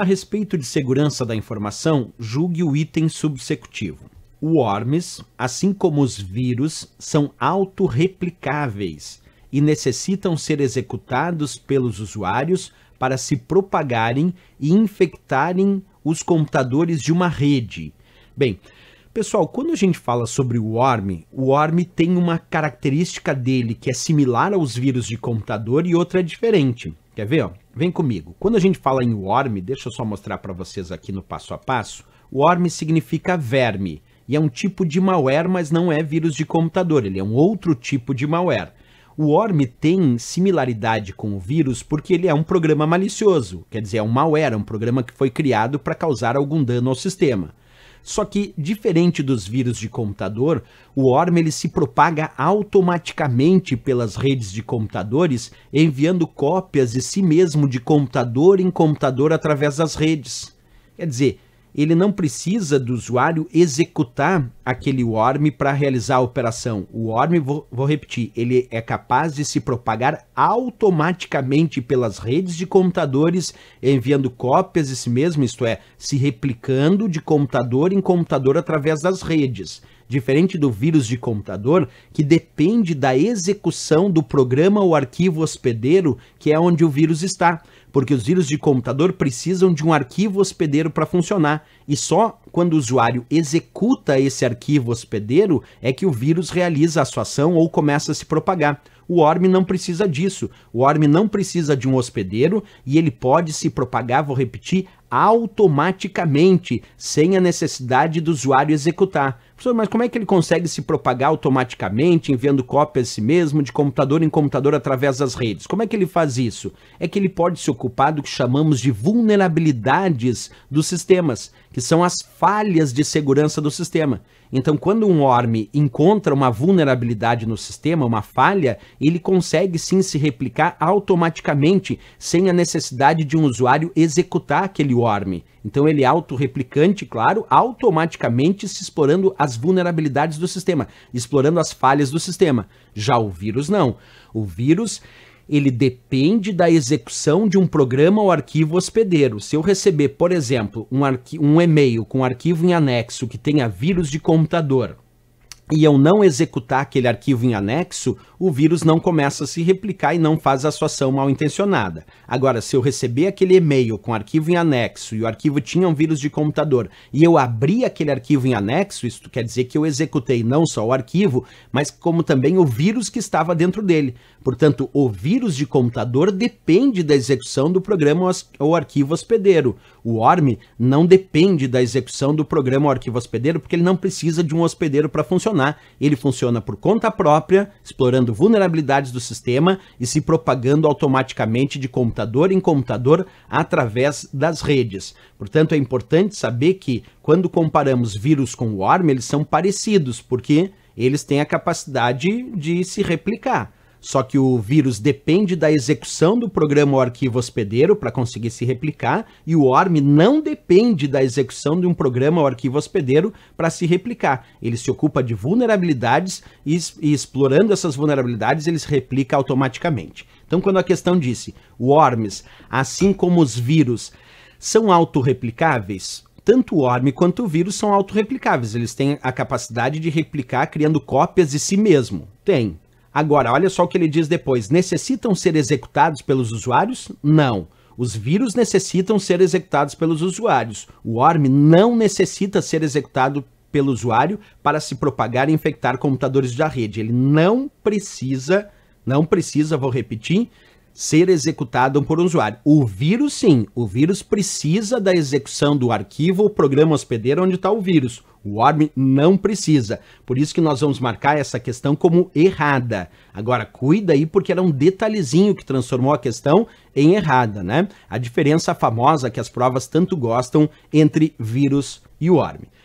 A respeito de segurança da informação, julgue o item subsecutivo. Worms, assim como os vírus, são autorreplicáveis e necessitam ser executados pelos usuários para se propagarem e infectarem os computadores de uma rede. Bem, pessoal, quando a gente fala sobre o worm, o worm tem uma característica dele que é similar aos vírus de computador e outra é diferente. Quer ver? Vem comigo. Quando a gente fala em worm, deixa eu só mostrar para vocês aqui no passo a passo. Worm significa verme e é um tipo de malware, mas não é vírus de computador, ele é um outro tipo de malware. O worm tem similaridade com o vírus porque ele é um programa malicioso, quer dizer, é um malware, é um programa que foi criado para causar algum dano ao sistema. Só que, diferente dos vírus de computador, o ORM ele se propaga automaticamente pelas redes de computadores, enviando cópias de si mesmo de computador em computador através das redes. Quer dizer, ele não precisa do usuário executar aquele ORM para realizar a operação. O ORM, vou, vou, repetir, ele é capaz de se propagar automaticamente pelas redes de computadores, enviando cópias de si mesmo, isto é, se replicando de computador em computador através das redes diferente do vírus de computador, que depende da execução do programa ou arquivo hospedeiro, que é onde o vírus está porque os vírus de computador precisam de um arquivo hospedeiro para funcionar, e só quando o usuário executa esse arquivo hospedeiro é que o vírus realiza a sua ação ou começa a se propagar. O orme não precisa disso. O orme não precisa de um hospedeiro e ele pode se propagar, vou repetir, automaticamente, sem a necessidade do usuário executar. mas como é que ele consegue se propagar automaticamente, enviando cópias a si mesmo, de computador em computador através das redes? Como é que ele faz isso? É que ele pode se ocupar do que chamamos de vulnerabilidades dos sistemas, que são as falhas de segurança do sistema. Então, quando um ORM encontra uma vulnerabilidade no sistema, uma falha, ele consegue sim se replicar automaticamente, sem a necessidade de um usuário executar aquele ORM. Então, ele é autorreplicante, claro, automaticamente se explorando as vulnerabilidades do sistema, explorando as falhas do sistema. Já o vírus não. O vírus ele depende da execução de um programa ou arquivo hospedeiro. Se eu receber, por exemplo, um, um e-mail com arquivo em anexo que tenha vírus de computador, e eu não executar aquele arquivo em anexo, o vírus não começa a se replicar e não faz a sua ação mal intencionada. Agora, se eu receber aquele e-mail com arquivo em anexo e o arquivo tinha um vírus de computador e eu abri aquele arquivo em anexo, isso quer dizer que eu executei não só o arquivo, mas como também o vírus que estava dentro dele. Portanto, o vírus de computador depende da execução do programa ou arquivo hospedeiro. O ORM não depende da execução do programa ou arquivo hospedeiro porque ele não precisa de um hospedeiro para funcionar funcionar, ele funciona por conta própria, explorando vulnerabilidades do sistema e se propagando automaticamente de computador em computador através das redes. Portanto, é importante saber que quando comparamos vírus com worm, eles são parecidos, porque eles têm a capacidade de se replicar. Só que o vírus depende da execução do programa ou arquivo hospedeiro para conseguir se replicar, e o ORM não depende da execução de um programa ou arquivo hospedeiro para se replicar. Ele se ocupa de vulnerabilidades e, e explorando essas vulnerabilidades, ele se replica automaticamente. Então, quando a questão disse, o ORMs, assim como os vírus, são autorreplicáveis, tanto o ORM quanto o vírus são autorreplicáveis. Eles têm a capacidade de replicar criando cópias de si mesmo. Tem, Agora, olha só o que ele diz depois: necessitam ser executados pelos usuários? Não. Os vírus necessitam ser executados pelos usuários. O ORM não necessita ser executado pelo usuário para se propagar e infectar computadores da rede. Ele não precisa, não precisa, vou repetir, ser executado por um usuário. O vírus, sim, o vírus precisa da execução do arquivo ou programa hospedeiro onde está o vírus. O ORM não precisa. Por isso que nós vamos marcar essa questão como errada. Agora, cuida aí, porque era um detalhezinho que transformou a questão em errada, né? A diferença famosa que as provas tanto gostam entre vírus e ORM.